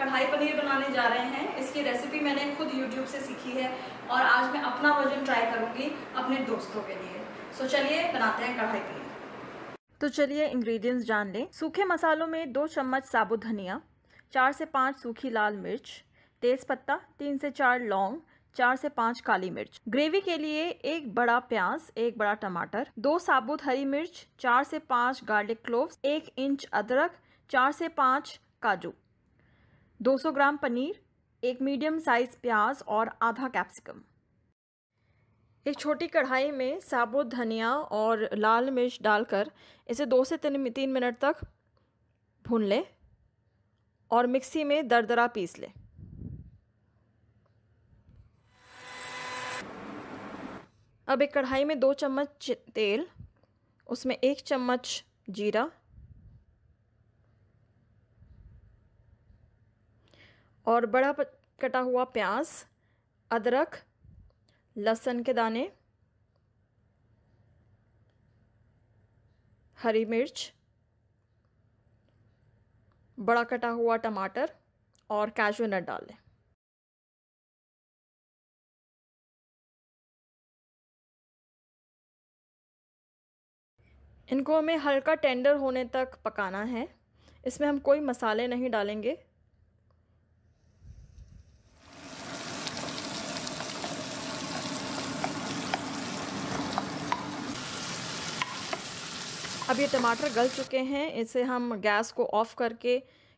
कढ़ाई पनीर बनाने जा रहे हैं इसकी रेसिपी मैंने खुद यूट्यूब से सीखी है और आज मैं अपना वर्जन ट्राई करूंगी अपने दोस्तों के लिए सो चलिए बनाते हैं कढ़ाई पनीर तो चलिए इंग्रेडिएंट्स जान लें सूखे मसालों में दो चम्मच साबुत धनिया चार से पाँच सूखी लाल मिर्च तेज़पत्ता तीन से चार लौंग चार से पाँच काली मिर्च ग्रेवी के लिए एक बड़ा प्याज एक बड़ा टमाटर दो साबुत हरी मिर्च चार से पाँच गार्लिक क्लोव्स एक इंच अदरक चार से पाँच काजू 200 ग्राम पनीर एक मीडियम साइज प्याज और आधा कैप्सिकम एक छोटी कढ़ाई में साबुत धनिया और लाल मिर्च डालकर इसे दो से तीन तीन मिनट तक भून लें और मिक्सी में दरदरा पीस लें अब एक कढ़ाई में दो चम्मच तेल उसमें एक चम्मच जीरा और बड़ा कटा हुआ प्याज अदरक लहसुन के दाने हरी मिर्च बड़ा कटा हुआ टमाटर और कैजू नट डाल दें इनको हमें हल्का टेंडर होने तक पकाना है इसमें हम कोई मसाले नहीं डालेंगे अब ये टमाटर गल चुके हैं इसे हम गैस को ऑफ़ करके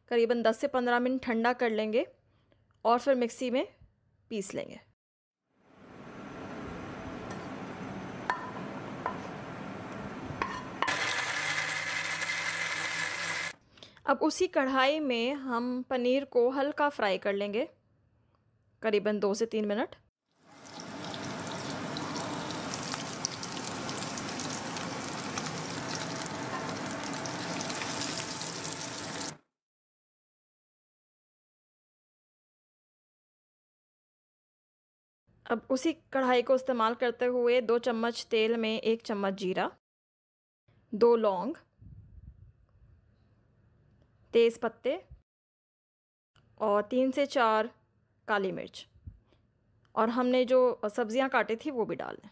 करीबन 10 से 15 मिनट ठंडा कर लेंगे और फिर मिक्सी में पीस लेंगे अब उसी कढ़ाई में हम पनीर को हल्का फ्राई कर लेंगे करीबन दो से तीन मिनट अब उसी कढ़ाई को इस्तेमाल करते हुए दो चम्मच तेल में एक चम्मच जीरा दो लौंग तेज़ पत्ते और तीन से चार काली मिर्च और हमने जो सब्ज़ियाँ काटी थी वो भी डाल दें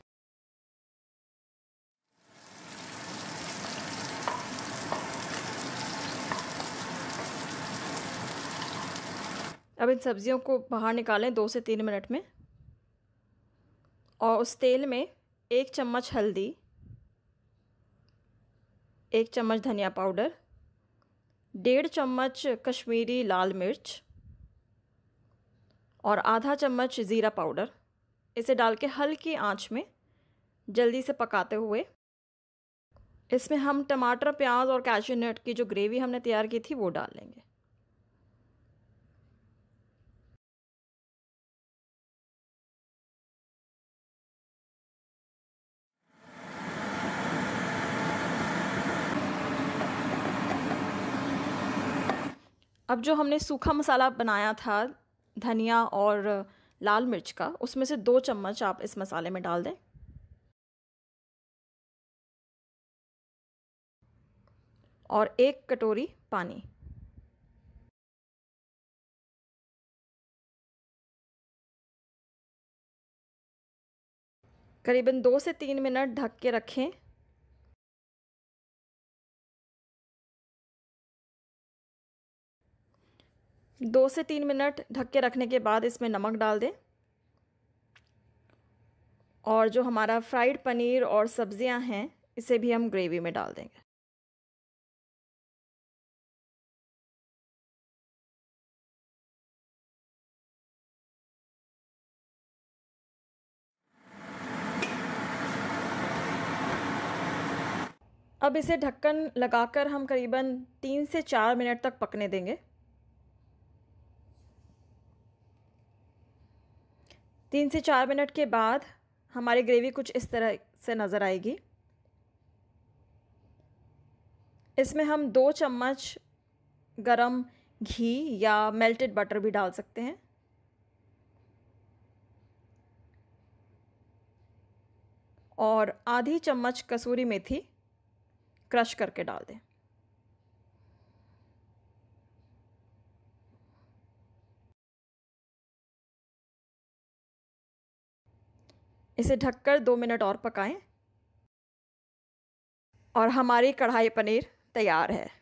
अब इन सब्ज़ियों को बाहर निकालें दो से तीन मिनट में और उस तेल में एक चम्मच हल्दी एक चम्मच धनिया पाउडर डेढ़ चम्मच कश्मीरी लाल मिर्च और आधा चम्मच ज़ीरा पाउडर इसे डाल के हल्की आंच में जल्दी से पकाते हुए इसमें हम टमाटर प्याज और कैशू नट की जो ग्रेवी हमने तैयार की थी वो डाल लेंगे अब जो हमने सूखा मसाला बनाया था धनिया और लाल मिर्च का उसमें से दो चम्मच आप इस मसाले में डाल दें और एक कटोरी पानी करीबन दो से तीन मिनट ढक के रखें दो से तीन मिनट ढक के रखने के बाद इसमें नमक डाल दें और जो हमारा फ्राइड पनीर और सब्ज़ियां हैं इसे भी हम ग्रेवी में डाल देंगे अब इसे ढक्कन लगाकर हम करीबन तीन से चार मिनट तक पकने देंगे तीन से चार मिनट के बाद हमारी ग्रेवी कुछ इस तरह से नज़र आएगी इसमें हम दो चम्मच गरम घी या मेल्टेड बटर भी डाल सकते हैं और आधी चम्मच कसूरी मेथी क्रश करके डाल दें इसे ढककर दो मिनट और पकाएं और हमारी कढ़ाई पनीर तैयार है